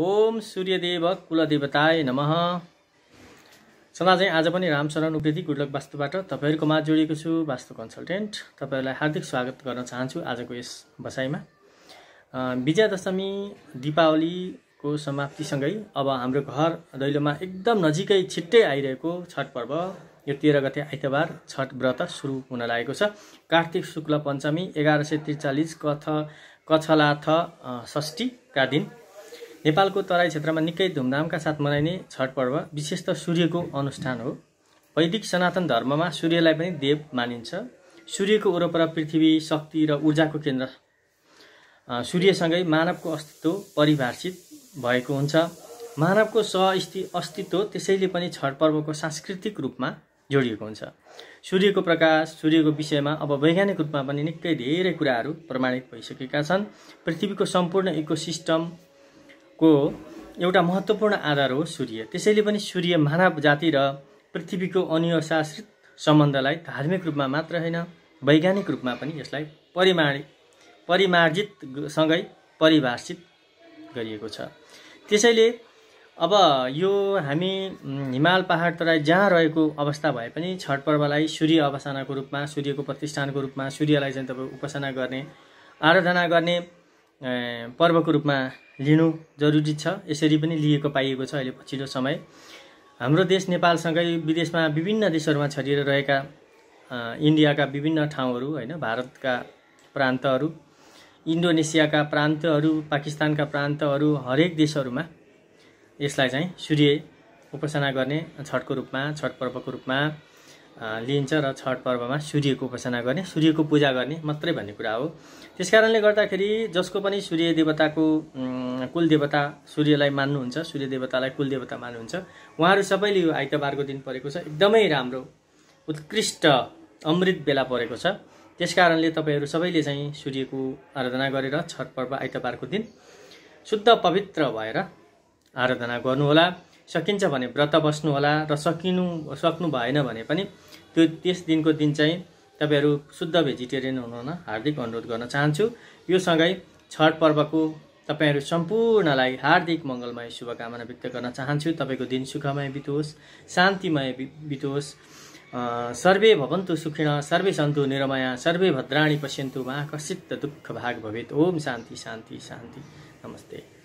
ओम सूर्यदेव कुलदेवताय नम सदा चाहिँ आज पनि रामचरण उपेदी गुडलक वास्तुबाट तपाईँहरूको माझ जोडिएको छु वास्तु कन्सल्टेन्ट तपाईँहरूलाई हार्दिक स्वागत गर्न चाहन्छु आजको यस बसाइमा विजयादशमी दिपावलीको समाप्तिसँगै अब हाम्रो घर दैलोमा एकदम नजिकै छिट्टै आइरहेको छठ पर्व यो तेह्र गते आइतबार छठ व्रत सुरु हुन लागेको छ कार्तिक शुक्ल पञ्चमी एघार सय त्रिचालिस कथ कछलाथ षष्ठीका दिन नेपालको तराई क्षेत्रमा निकै धुमधामका साथ मनाइने छठ पर्व विशेष त सूर्यको अनुष्ठान हो वैदिक सनातन धर्ममा सूर्यलाई पनि देव मानिन्छ सूर्यको वरपर पृथ्वी शक्ति र ऊर्जाको केन्द्र सूर्यसँगै मानवको अस्तित्व परिभाषित भएको हुन्छ मानवको सहस्थि अस्तित्व त्यसैले पनि छठ पर्वको सांस्कृतिक रूपमा जोडिएको हुन्छ सूर्यको प्रकाश सूर्यको विषयमा अब वैज्ञानिक रूपमा पनि निकै धेरै कुराहरू प्रमाणित भइसकेका छन् पृथ्वीको सम्पूर्ण इकोसिस्टम को एउटा महत्त्वपूर्ण आधार हो सूर्य त्यसैले पनि सूर्य मानव जाति र पृथ्वीको अनियशास्त्रित सम्बन्धलाई धार्मिक रूपमा मात्र होइन वैज्ञानिक रूपमा पनि यसलाई परिमार्जित परिमार्जितसँगै परिभाषित गरिएको छ त्यसैले अब यो हामी हिमाल पहाड तराई जहाँ रहेको अवस्था भए पनि छठ पर्वलाई सूर्य अवसानाको रूपमा सूर्यको प्रतिष्ठानको रूपमा सूर्यलाई चाहिँ तपाईँ उपासना गर्ने आराधना गर्ने पर्वको रूपमा लिनु जरुरी छ यसरी पनि लिएको पाइएको छ अहिले पछिल्लो समय हाम्रो देश नेपालसँगै विदेशमा विभिन्न देशहरूमा छरिएर रहेका इन्डियाका विभिन्न ठाउँहरू होइन भारतका प्रान्तहरू इन्डोनेसियाका प्रान्तहरू पाकिस्तानका प्रान्तहरू हरेक देशहरूमा यसलाई चाहिँ सूर्य उपासना गर्ने छठको रूपमा छठ पर्वको रूपमा लिइन्छ र छठ पर्वमा सूर्यको उपासना गर्ने सूर्यको पूजा गर्ने मात्रै भन्ने कुरा हो त्यस कारणले गर्दाखेरि जसको पनि सूर्य देवताको कुल देवता सूर्यलाई मान्नुहुन्छ सूर्य देवतालाई कुल देवता मान्नुहुन्छ उहाँहरू सबैले यो आइतबारको दिन परेको छ एकदमै राम्रो उत्कृष्ट अमृत बेला परेको छ त्यस कारणले तपाईँहरू सबैले चाहिँ सूर्यको आराधना गरेर छठ पर्व आइतबारको दिन शुद्ध पवित्र भएर आराधना गर्नुहोला सकिन्छ भने व्रत बस्नु होला र सकिनु सक्नु भएन भने पनि त्यो त्यस दिनको दिन चाहिँ तपाईँहरू शुद्ध भेजिटेरियन हुनुहुन हार्दिक अनुरोध गर्न चाहन्छु यो सँगै छठ पर्वको तपाईँहरू सम्पूर्णलाई हार्दिक मङ्गलमय शुभकामना व्यक्त गर्न चाहन्छु तपाईँको दिन सुखमय बितोस् शान्तिमय बितोस् सर्वे भवन्तु सुखिन सर्वे सन्तु निरमया सर्वे भद्राणी पश्यन्तु मा दुःख भाग भवेत् ओम शान्ति शान्ति शान्ति नमस्ते